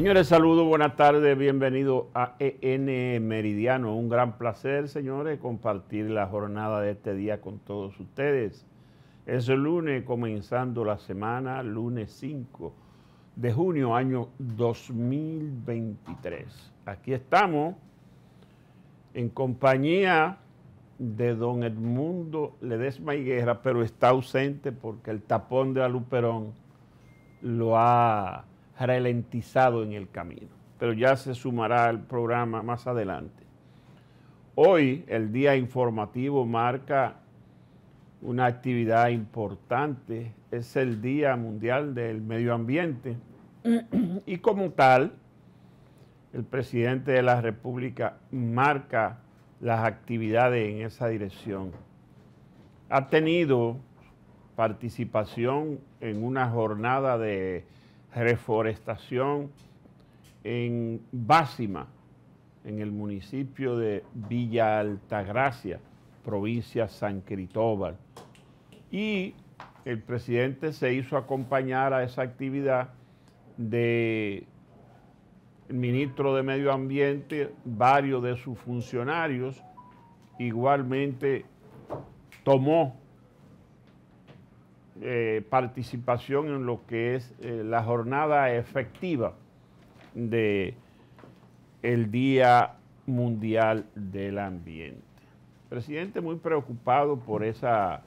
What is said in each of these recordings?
Señores, saludos, buenas tardes, bienvenidos a EN Meridiano. Un gran placer, señores, compartir la jornada de este día con todos ustedes. Es el lunes, comenzando la semana, lunes 5 de junio, año 2023. Aquí estamos en compañía de don Edmundo Ledesma Guerra, pero está ausente porque el tapón de la lo ha ralentizado en el camino. Pero ya se sumará al programa más adelante. Hoy el día informativo marca una actividad importante. Es el Día Mundial del Medio Ambiente. Y como tal, el presidente de la República marca las actividades en esa dirección. Ha tenido participación en una jornada de reforestación en Básima, en el municipio de Villa Altagracia, provincia San Cristóbal. Y el presidente se hizo acompañar a esa actividad del ministro de Medio Ambiente, varios de sus funcionarios, igualmente tomó eh, participación en lo que es eh, la jornada efectiva del el Día Mundial del Ambiente. Presidente muy preocupado por esa,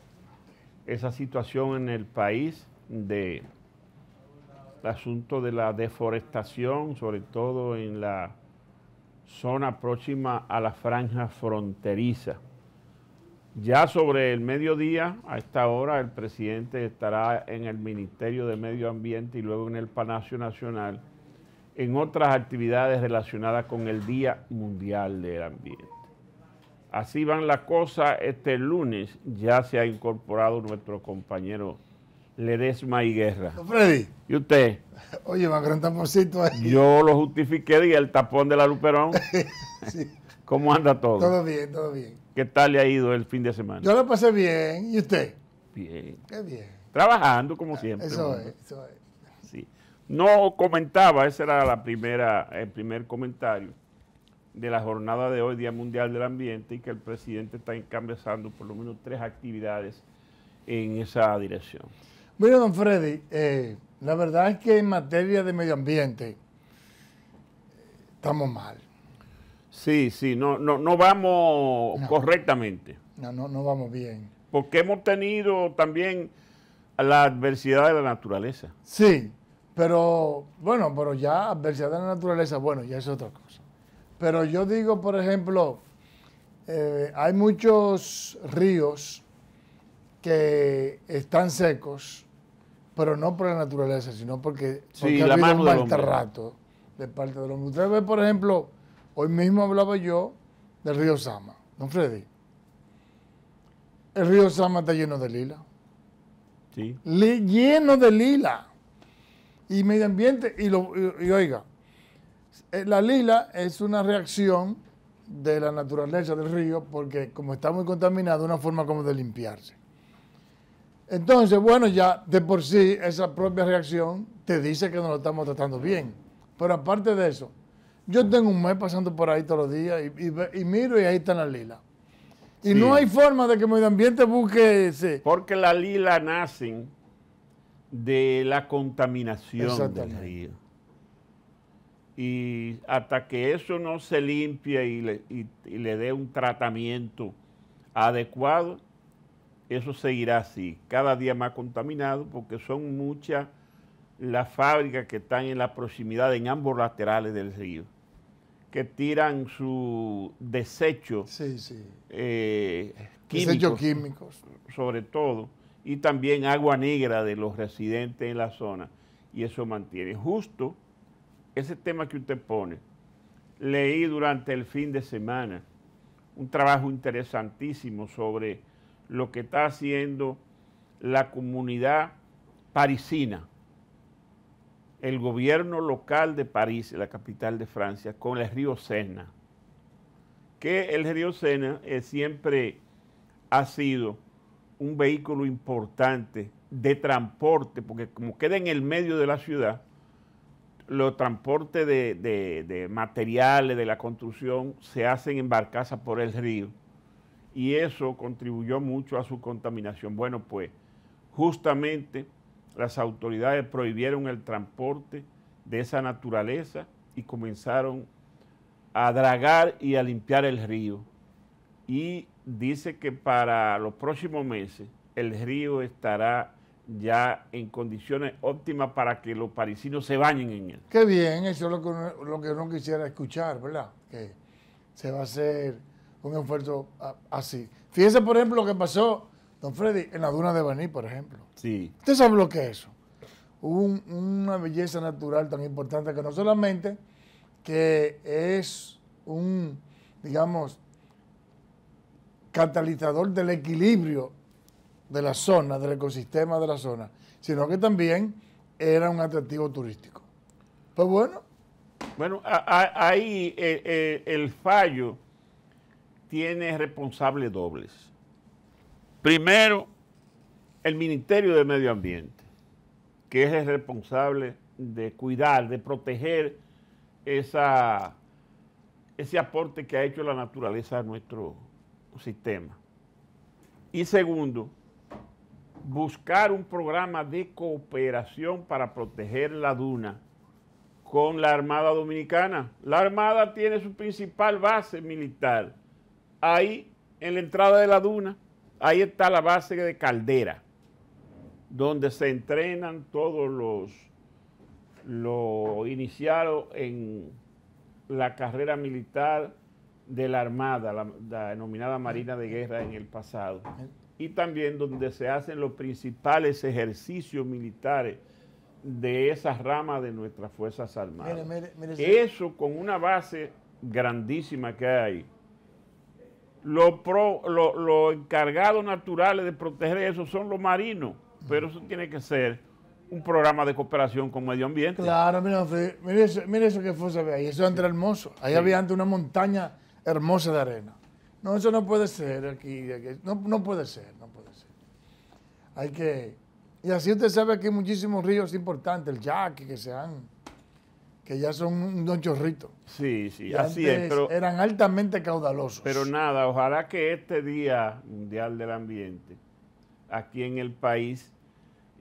esa situación en el país de el asunto de la deforestación, sobre todo en la zona próxima a la franja fronteriza. Ya sobre el mediodía, a esta hora, el presidente estará en el Ministerio de Medio Ambiente y luego en el Palacio Nacional en otras actividades relacionadas con el Día Mundial del Ambiente. Así van las cosas. Este lunes ya se ha incorporado nuestro compañero Ledesma y Guerra. ¿Y usted? Oye, va a taponcito ahí. Yo lo justifiqué y el tapón de la Luperón. ¿Cómo anda todo? Todo bien, todo bien. ¿Qué tal le ha ido el fin de semana? Yo lo pasé bien. ¿Y usted? Bien. Qué bien. Trabajando como ah, siempre. Eso es, eso es. Sí. No comentaba, ese era la primera, el primer comentario de la jornada de hoy, Día Mundial del Ambiente, y que el presidente está encabezando por lo menos tres actividades en esa dirección. Mira, don Freddy, eh, la verdad es que en materia de medio ambiente eh, estamos mal. Sí, sí, no, no, no vamos correctamente. No, no, no vamos bien. Porque hemos tenido también la adversidad de la naturaleza. Sí, pero bueno, pero ya adversidad de la naturaleza, bueno, ya es otra cosa. Pero yo digo, por ejemplo, eh, hay muchos ríos que están secos, pero no por la naturaleza, sino porque, sí, porque ha habido un mal rato de parte de los Ustedes por ejemplo, Hoy mismo hablaba yo del río Sama, don Freddy. El río Sama está lleno de lila. Sí. lleno de lila. Y medio ambiente, y, lo, oiga, eh, la lila es una reacción de la naturaleza del río porque como está muy contaminado, una forma como de limpiarse. Entonces, bueno, ya de por sí esa propia reacción te dice que no lo estamos tratando bien. Pero aparte de eso, yo tengo un mes pasando por ahí todos los días y, miro y ahí están las lila. Y no hay forma de que el medio ambiente busque ese. Porque las lilas nacen de la contaminación del río. Y hasta que eso no se limpie y le dé un tratamiento adecuado, eso seguirá así, cada día más contaminado, porque son muchas las fábricas que están en la proximidad, en ambos laterales del río que tiran su desecho eh, desechos químicos, sobre todo, y también agua negra de los residentes en la zona, y eso mantiene. Justo ese tema que usted pone, leí durante el fin de semana un trabajo interesantísimo sobre lo que está haciendo la comunidad parisina el gobierno local de París, la capital de Francia, con el río Sena, que el río Sena eh, siempre ha sido un vehículo importante de transporte, porque como queda en el medio de la ciudad, los transportes de, de materiales de la construcción se hacen en barcaza por el río y eso contribuyó mucho a su contaminación. Bueno, pues justamente las autoridades prohibieron el transporte de esa naturaleza y comenzaron a dragar y a limpiar el río. Y dice que para los próximos meses el río estará ya en condiciones óptimas para que los parisinos se bañen en él. Qué bien, eso es lo que uno, lo que quisiera escuchar, ¿verdad? Que se va a hacer un esfuerzo así. Fíjense, por ejemplo, lo que pasó Don Freddy, en la duna de Baní, por ejemplo. Sí. ¿Usted sabe lo que es eso? una belleza natural tan importante que no solamente que es un, digamos, catalizador del equilibrio de la zona, del ecosistema de la zona, sino que también era un atractivo turístico. Pues bueno. Bueno, ahí eh, eh, el fallo tiene responsables dobles. Primero, el Ministerio de Medio Ambiente, que es el responsable de cuidar, de proteger ese aporte que ha hecho la naturaleza a nuestro sistema. Y segundo, buscar un programa de cooperación para proteger la duna con la Armada Dominicana. La Armada tiene su principal base militar ahí en la entrada de la duna. Ahí está la base de Caldera, donde se entrenan todos los, lo iniciados en la carrera militar de la Armada, la, denominada Marina de Guerra en el pasado, y también donde se hacen los principales ejercicios militares de esa rama de nuestras Fuerzas Armadas. Eso con una base grandísima que hay los, pro, lo, encargados naturales de proteger eso son los marinos, pero eso tiene que ser un programa de cooperación con medio ambiente. Claro, mira, eso, que fue, eso es hermoso, ahí había antes una montaña hermosa de arena. No, eso no puede ser aquí, No, no, puede ser, no puede ser. Hay que... Y así usted sabe que hay muchísimos ríos importantes, el Yaque, que se han que ya son don chorrito. Sí, sí, así es. Pero, eran altamente caudalosos. Pero nada, ojalá que este Día Mundial del Ambiente, aquí en el país,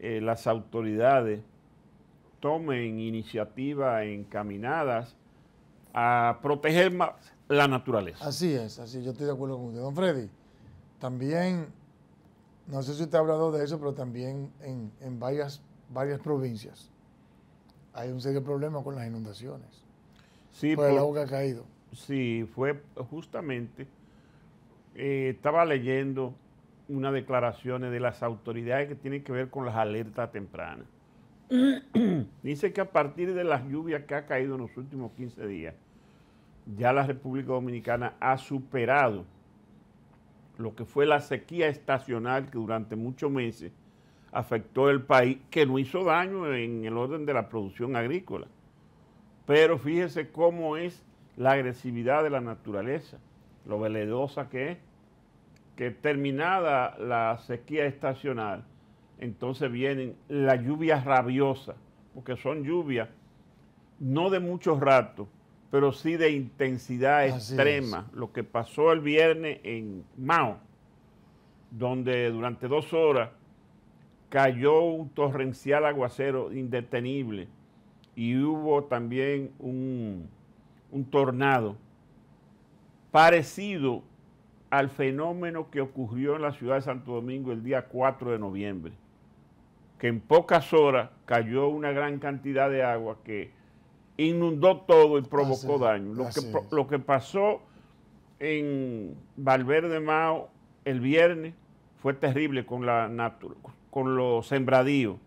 eh, las autoridades tomen iniciativas encaminadas a proteger más la naturaleza. Así es, así yo estoy de acuerdo con usted. Don Freddy, también, no sé si usted ha hablado de eso, pero también en, varias, varias provincias hay un serio problema con las inundaciones. Sí, el agua ha caído. Sí, fue justamente, eh, estaba leyendo unas declaraciones de las autoridades que tienen que ver con las alertas tempranas. Dice que a partir de las lluvias que ha caído en los últimos 15 días, ya la República Dominicana ha superado lo que fue la sequía estacional que durante muchos meses afectó el país, que no hizo daño en el orden de la producción agrícola. Pero fíjese cómo es la agresividad de la naturaleza, lo veledosa que es, que terminada la sequía estacional, entonces vienen las lluvias rabiosas, porque son lluvias no de muchos ratos, pero sí de intensidad extrema, lo que pasó el viernes en Mao, donde durante dos horas cayó un torrencial aguacero indetenible y hubo también un, tornado parecido al fenómeno que ocurrió en la ciudad de Santo Domingo el día 4 de noviembre, que en pocas horas cayó una gran cantidad de agua que inundó todo y provocó daño. Lo que, pasó en Valverde Mao el viernes fue terrible con la, naturaleza con los sembradíos.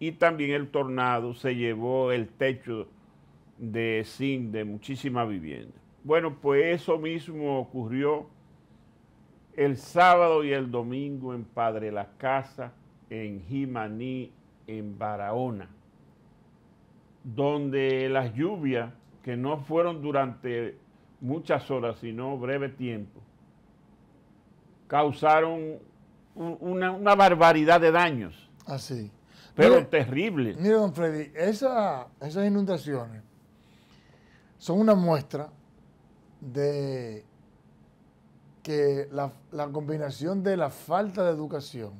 Y también el tornado se llevó el techo de Sin, de muchísima vivienda Bueno, pues eso mismo ocurrió el sábado y el domingo en Padre la Casa, en Jimaní, en Barahona, donde las lluvias, que no fueron durante muchas horas, sino breve tiempo, causaron una, barbaridad de daños. Así. Ah, Pero terrible. Mire, don Freddy, esas inundaciones son una muestra de que la, la, combinación de la falta de educación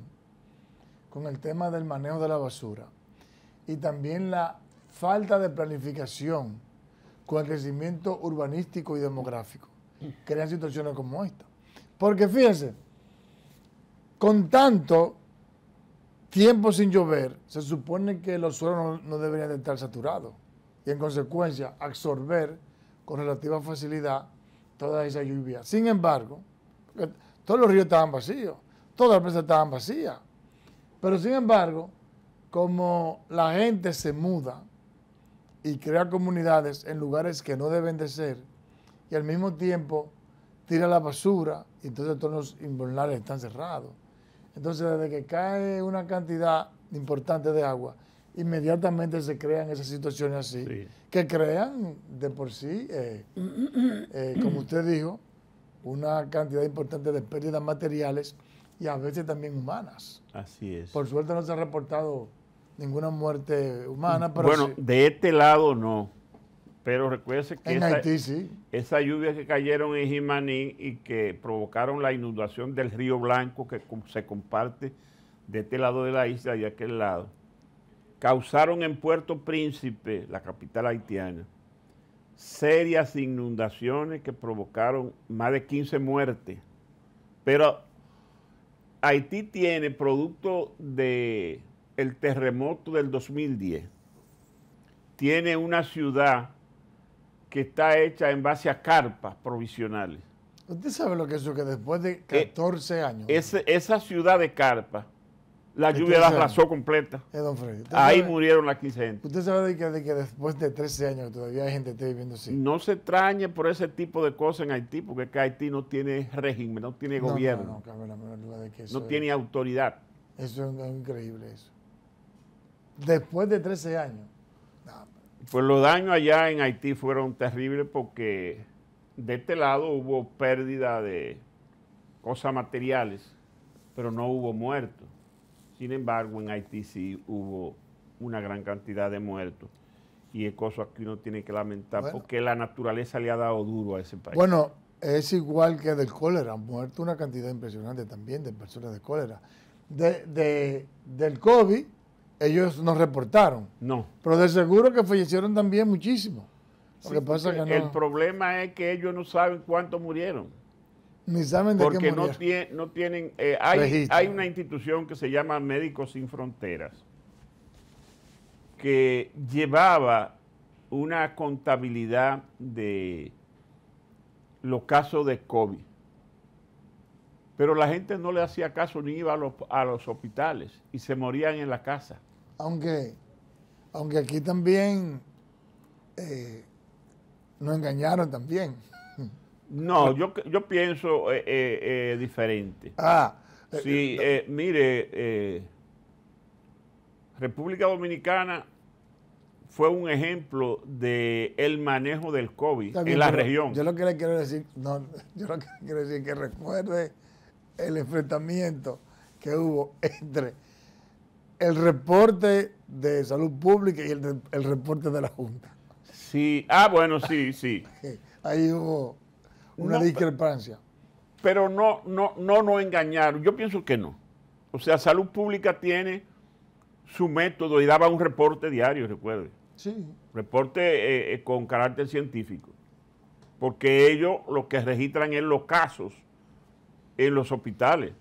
con el tema del manejo de la basura y también la falta de planificación con el crecimiento urbanístico y demográfico crean situaciones como esta. Porque fíjense, con tanto tiempo sin llover, se supone que los suelos no, deberían estar saturados y en consecuencia absorber con relativa facilidad toda esa lluvia. Sin embargo, todos los ríos estaban vacíos, todas las presas estaban vacías, pero sin embargo, como la gente se muda y crea comunidades en lugares que no deben de ser y al mismo tiempo tira la basura, y entonces todos los invernales están cerrados entonces, desde que cae una cantidad importante de agua, inmediatamente se crean esas situaciones así, que crean de por sí, eh, eh, como usted dijo, una cantidad importante de pérdidas materiales y a veces también humanas. Así es. Por suerte no se ha reportado ninguna muerte humana. Pero bueno, de este lado no. Pero recuérdese que esa, lluvia que cayeron en Jimaní y que provocaron la inundación del río Blanco que se comparte de este lado de la isla y de aquel lado, causaron en Puerto Príncipe, la capital haitiana, serias inundaciones que provocaron más de 15 muertes. Pero Haití tiene, producto del el terremoto del 2010, tiene una ciudad que está hecha en base a carpas provisionales. Usted sabe lo que es eso, que después de 14 eh, años. esa ciudad de carpas, la lluvia la arrasó completa. Eh, Ahí murieron las 15 gente. ¿Usted sabe de que, después de 13 años todavía hay gente que está viviendo así? No se extrañe por ese tipo de cosas en Haití, porque que Haití no tiene régimen, no tiene gobierno. No, no, de que no tiene autoridad. Eso es increíble eso. Después de 13 años. Pues los daños allá en Haití fueron terribles porque de este lado hubo pérdida de cosas materiales, pero no hubo muertos. Sin embargo, en Haití sí hubo una gran cantidad de muertos. Y es cosa que uno tiene que lamentar porque la naturaleza le ha dado duro a ese país. Bueno, es igual que del cólera. Han muerto una cantidad impresionante también de personas de cólera. De, de, del COVID ellos nos reportaron. No. Pero de seguro que fallecieron también muchísimos. El problema es que ellos no saben cuántos murieron. Ni saben de Porque qué no, tienen. Eh, hay, una institución que se llama Médicos Sin Fronteras que llevaba una contabilidad de los casos de COVID. Pero la gente no le hacía caso ni iba a los hospitales y se morían en la casa. Aunque, aunque aquí también eh, nos engañaron también. No, yo, yo pienso eh, eh, diferente. Ah. Sí, mire, República Dominicana fue un ejemplo de manejo del COVID en la región. Yo lo que le quiero decir, no, yo lo que quiero decir que recuerde el enfrentamiento que hubo entre el reporte de salud pública y el, reporte de la Junta. Sí, ah, bueno, sí, sí. Ahí hubo una discrepancia. Pero no, no, no no engañaron. Yo pienso que no. O sea, salud pública tiene su método y daba un reporte diario, recuerde. Sí. Reporte eh, eh, con carácter científico. Porque ellos lo que registran es los casos en los hospitales.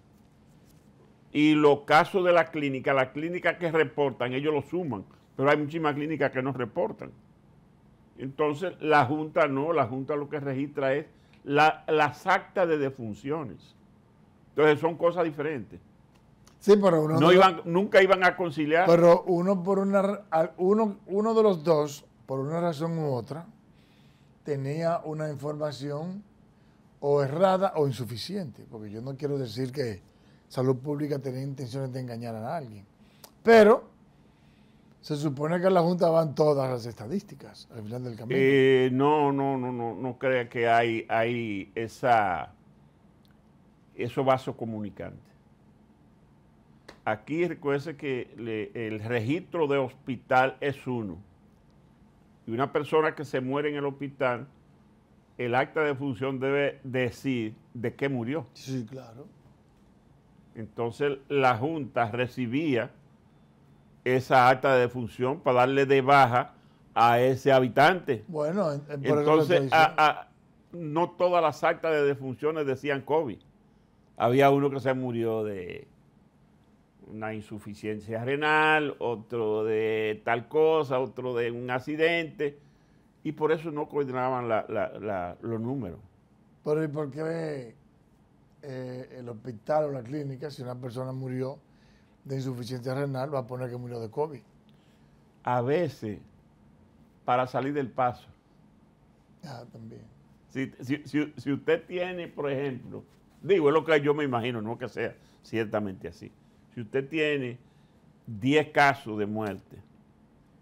Y los casos de la clínica, las clínicas que reportan, ellos lo suman, pero hay muchísimas clínicas que no reportan. Entonces, la Junta no, la Junta lo que registra es las actas de defunciones. Entonces, son cosas diferentes. Sí, pero uno no nunca iban a conciliar. Pero uno por una uno, uno de los dos, por una razón u otra, tenía una información o errada o insuficiente, porque yo no quiero decir que Salud Pública tenía intenciones de engañar a alguien. Pero se supone que en la Junta van todas las estadísticas al final del camino. no, no, no, no, no crea que hay, hay esa, eso vaso comunicante. Aquí recuerde que el registro de hospital es uno. Y una persona que se muere en el hospital, el acta de función debe decir de qué murió. Sí, claro. Entonces la Junta recibía esa acta de defunción para darle de baja a ese habitante. Bueno, entonces no todas las actas de defunciones decían COVID. Había uno que se murió de una insuficiencia renal, otro de tal cosa, otro de un accidente, y por eso no coordinaban los números. Pero ¿y por qué eh, el hospital o la clínica, si una persona murió de insuficiencia renal, va a poner que murió de COVID. A veces, para salir del paso. Ah, también. Si, usted tiene, por ejemplo, digo, es lo que yo me imagino, no que sea ciertamente así. Si usted tiene 10 casos de muerte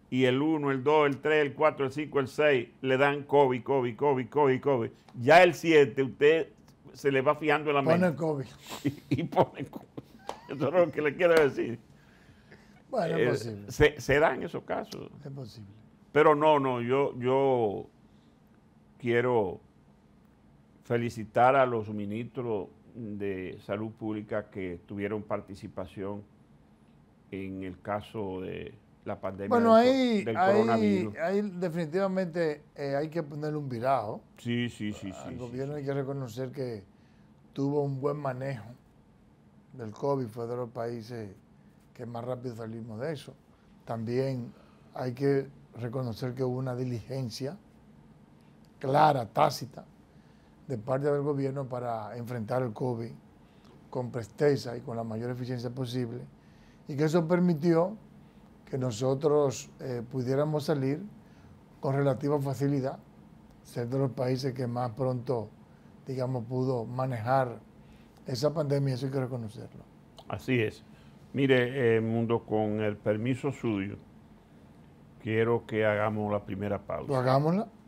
y el 1, el 2, el 3, el 4, el 5, el 6 le dan COVID, COVID, COVID, COVID, ya el 7 usted se le va fiando la mano. Pone COVID. Y, y COVID. Eso es lo que le quiero decir. Bueno, es eh, posible. Se, se dan esos casos. Es posible. Pero no, no, yo, yo quiero felicitar a los ministros de salud pública que tuvieron participación en el caso de la pandemia bueno, del, coronavirus. definitivamente eh, hay que ponerle un virado. Sí, sí, sí. sí. El gobierno hay que reconocer que tuvo un buen manejo del COVID, fue de los países que más rápido salimos de eso. También hay que reconocer que hubo una diligencia clara, tácita, de parte del gobierno para enfrentar el COVID con presteza y con la mayor eficiencia posible, y que eso permitió que nosotros eh, pudiéramos salir con relativa facilidad, ser de los países que más pronto, digamos, pudo manejar esa pandemia, eso hay que reconocerlo. Así es. Mire, eh, Mundo, con el permiso suyo, quiero que hagamos la primera pausa. ¿Lo hagámosla.